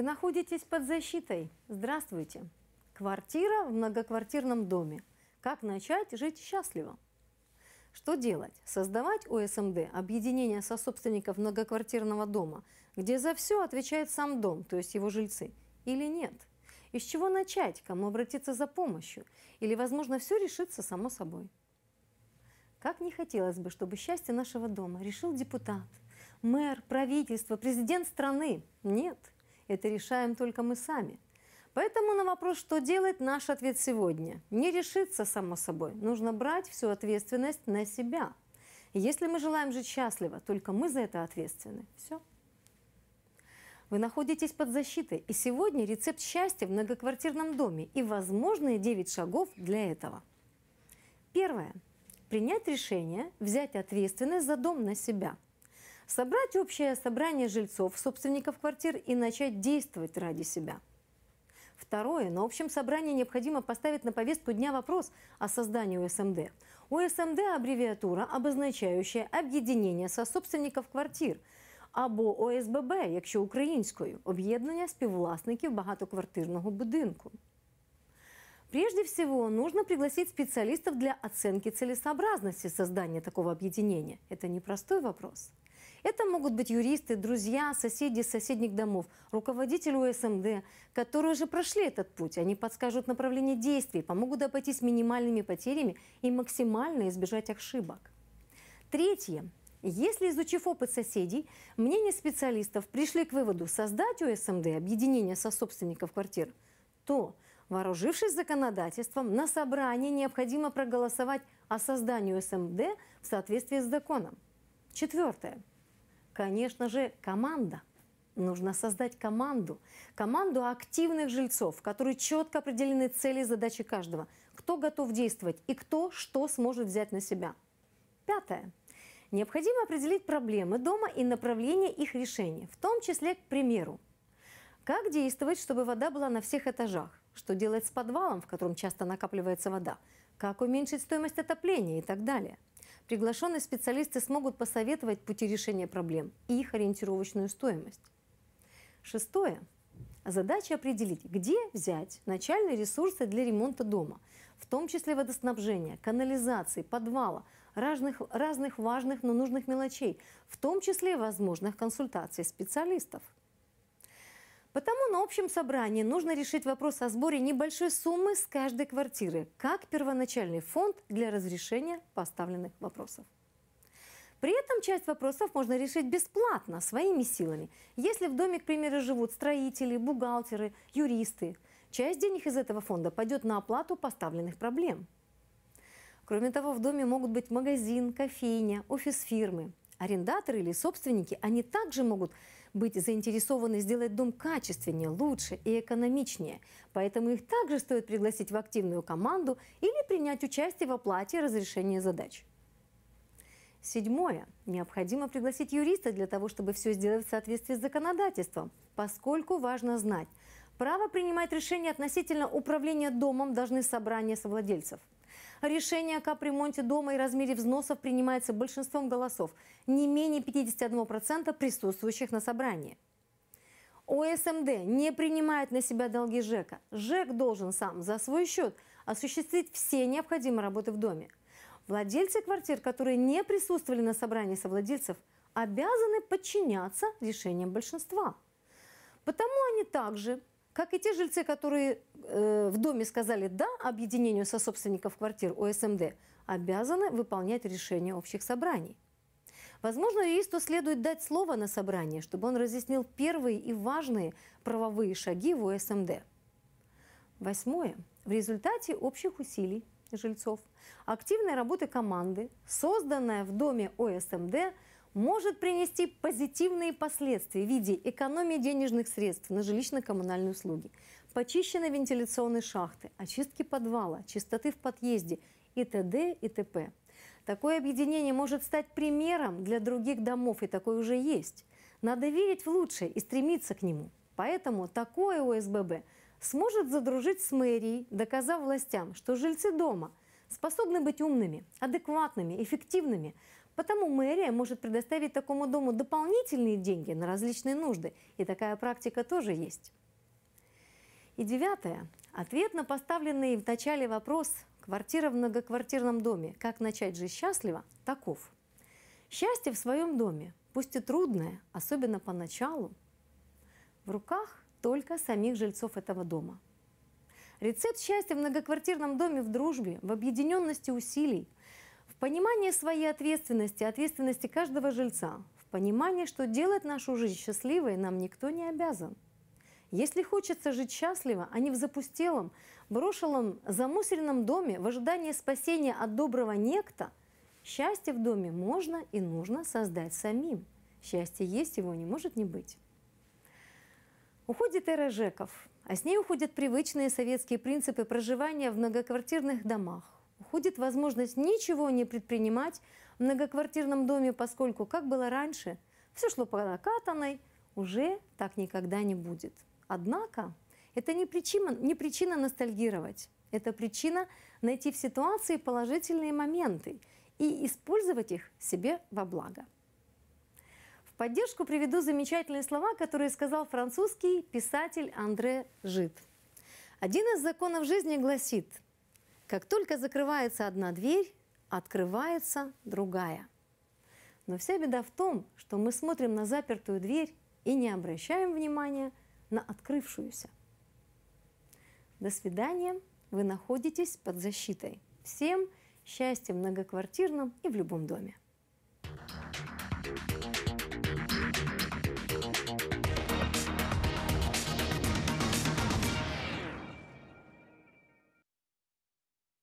Вы находитесь под защитой. Здравствуйте. Квартира в многоквартирном доме. Как начать жить счастливо? Что делать? Создавать ОСМД, объединение со собственников многоквартирного дома, где за все отвечает сам дом, то есть его жильцы, или нет? Из чего начать? Кому обратиться за помощью? Или, возможно, все решится само собой? Как не хотелось бы, чтобы счастье нашего дома решил депутат, мэр, правительство, президент страны. Нет – это решаем только мы сами. Поэтому на вопрос, что делать, наш ответ сегодня. Не решится само собой. Нужно брать всю ответственность на себя. если мы желаем жить счастливо, только мы за это ответственны. Все. Вы находитесь под защитой. И сегодня рецепт счастья в многоквартирном доме и возможные 9 шагов для этого. Первое. Принять решение, взять ответственность за дом на себя – собрать общее собрание жильцов, собственников квартир и начать действовать ради себя. Второе. На общем собрании необходимо поставить на повестку дня вопрос о создании УСМД. УСМД – аббревиатура, обозначающая объединение со собственников квартир або ОСББ, якщо українською, об'єднання співвласників багатоквартирного будинку. Прежде всего, нужно пригласить специалистов для оценки целесообразности создания такого объединения. Это непростой вопрос – это могут быть юристы, друзья, соседи соседних домов, руководители УСМД, которые уже прошли этот путь. Они подскажут направление действий, помогут обойтись минимальными потерями и максимально избежать ошибок. Третье. Если, изучив опыт соседей, мнение специалистов пришли к выводу создать УСМД, объединение со собственников квартир, то, вооружившись законодательством, на собрании необходимо проголосовать о создании УСМД в соответствии с законом. Четвертое. Конечно же, команда. Нужно создать команду. Команду активных жильцов, в которой четко определены цели и задачи каждого. Кто готов действовать и кто что сможет взять на себя. Пятое. Необходимо определить проблемы дома и направление их решения, в том числе, к примеру, как действовать, чтобы вода была на всех этажах, что делать с подвалом, в котором часто накапливается вода, как уменьшить стоимость отопления и так далее – приглашенные специалисты смогут посоветовать пути решения проблем и их ориентировочную стоимость. Шестое. Задача определить, где взять начальные ресурсы для ремонта дома, в том числе водоснабжения, канализации, подвала, разных, разных важных, но нужных мелочей, в том числе возможных консультаций специалистов. Потому на общем собрании нужно решить вопрос о сборе небольшой суммы с каждой квартиры, как первоначальный фонд для разрешения поставленных вопросов. При этом часть вопросов можно решить бесплатно, своими силами. Если в доме, к примеру, живут строители, бухгалтеры, юристы, часть денег из этого фонда пойдет на оплату поставленных проблем. Кроме того, в доме могут быть магазин, кофейня, офис фирмы. Арендаторы или собственники, они также могут быть заинтересованы сделать дом качественнее, лучше и экономичнее. Поэтому их также стоит пригласить в активную команду или принять участие в оплате разрешения задач. Седьмое. Необходимо пригласить юриста для того, чтобы все сделать в соответствии с законодательством, поскольку важно знать, право принимать решения относительно управления домом должны собрания совладельцев – Решение о капремонте дома и размере взносов принимается большинством голосов, не менее 51% присутствующих на собрании. ОСМД эм не принимает на себя долги ЖЭКа. ЖЭК должен сам за свой счет осуществить все необходимые работы в доме. Владельцы квартир, которые не присутствовали на собрании совладельцев, обязаны подчиняться решениям большинства. Потому они также как и те жильцы, которые э, в доме сказали «да» объединению со собственников квартир ОСМД, обязаны выполнять решение общих собраний. Возможно, юристу следует дать слово на собрание, чтобы он разъяснил первые и важные правовые шаги в ОСМД. Восьмое. В результате общих усилий жильцов, активной работы команды, созданная в доме ОСМД – может принести позитивные последствия в виде экономии денежных средств на жилищно-коммунальные услуги, почищенной вентиляционной шахты, очистки подвала, чистоты в подъезде и т.д. и т.п. Такое объединение может стать примером для других домов, и такое уже есть. Надо верить в лучшее и стремиться к нему. Поэтому такое ОСББ сможет задружить с мэрией, доказав властям, что жильцы дома – способны быть умными, адекватными, эффективными. Потому мэрия может предоставить такому дому дополнительные деньги на различные нужды. И такая практика тоже есть. И девятое. Ответ на поставленный в начале вопрос «Квартира в многоквартирном доме. Как начать жить счастливо?» таков. Счастье в своем доме, пусть и трудное, особенно поначалу, в руках только самих жильцов этого дома – Рецепт счастья в многоквартирном доме в дружбе, в объединенности усилий, в понимании своей ответственности, ответственности каждого жильца, в понимании, что делать нашу жизнь счастливой нам никто не обязан. Если хочется жить счастливо, а не в запустелом, брошенном, замусоренном доме в ожидании спасения от доброго некто, счастье в доме можно и нужно создать самим. Счастье есть, его не может не быть. Уходит эра ЖЭКов, а с ней уходят привычные советские принципы проживания в многоквартирных домах. Уходит возможность ничего не предпринимать в многоквартирном доме, поскольку, как было раньше, все шло по накатанной, уже так никогда не будет. Однако это не причина, не причина ностальгировать. Это причина найти в ситуации положительные моменты и использовать их себе во благо поддержку приведу замечательные слова, которые сказал французский писатель Андре Жид. Один из законов жизни гласит, как только закрывается одна дверь, открывается другая. Но вся беда в том, что мы смотрим на запертую дверь и не обращаем внимания на открывшуюся. До свидания, вы находитесь под защитой. Всем счастья в многоквартирном и в любом доме.